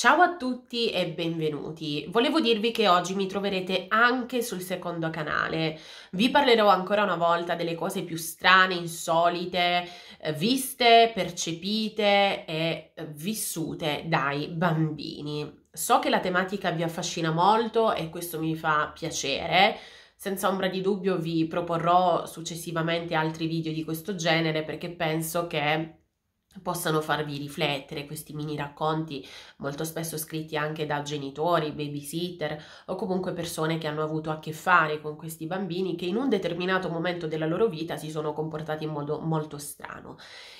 Ciao a tutti e benvenuti. Volevo dirvi che oggi mi troverete anche sul secondo canale. Vi parlerò ancora una volta delle cose più strane, insolite, eh, viste, percepite e eh, vissute dai bambini. So che la tematica vi affascina molto e questo mi fa piacere. Senza ombra di dubbio vi proporrò successivamente altri video di questo genere perché penso che possano farvi riflettere questi mini racconti, molto spesso scritti anche da genitori, babysitter o comunque persone che hanno avuto a che fare con questi bambini che in un determinato momento della loro vita si sono comportati in modo molto strano.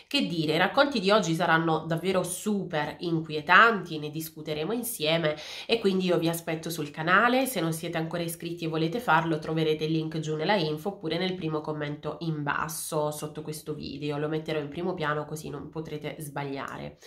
Che dire, i racconti di oggi saranno davvero super inquietanti, ne discuteremo insieme e quindi io vi aspetto sul canale, se non siete ancora iscritti e volete farlo troverete il link giù nella info oppure nel primo commento in basso sotto questo video, lo metterò in primo piano così non potete potrete sbagliare.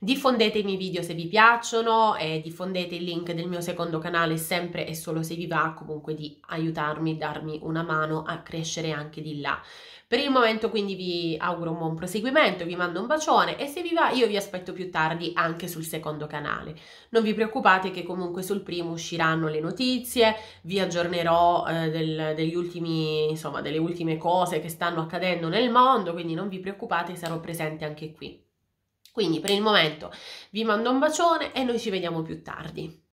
Diffondete i miei video se vi piacciono e diffondete il link del mio secondo canale sempre e solo se vi va comunque di aiutarmi, darmi una mano a crescere anche di là. Per il momento quindi vi auguro un buon proseguimento, vi mando un bacione e se vi va io vi aspetto più tardi anche sul secondo canale. Non vi preoccupate che comunque sul primo usciranno le notizie, vi aggiornerò eh, del, degli ultimi, insomma, delle ultime cose che stanno accadendo nel mondo, quindi non vi preoccupate, sarò presente anche qui. Quindi per il momento vi mando un bacione e noi ci vediamo più tardi.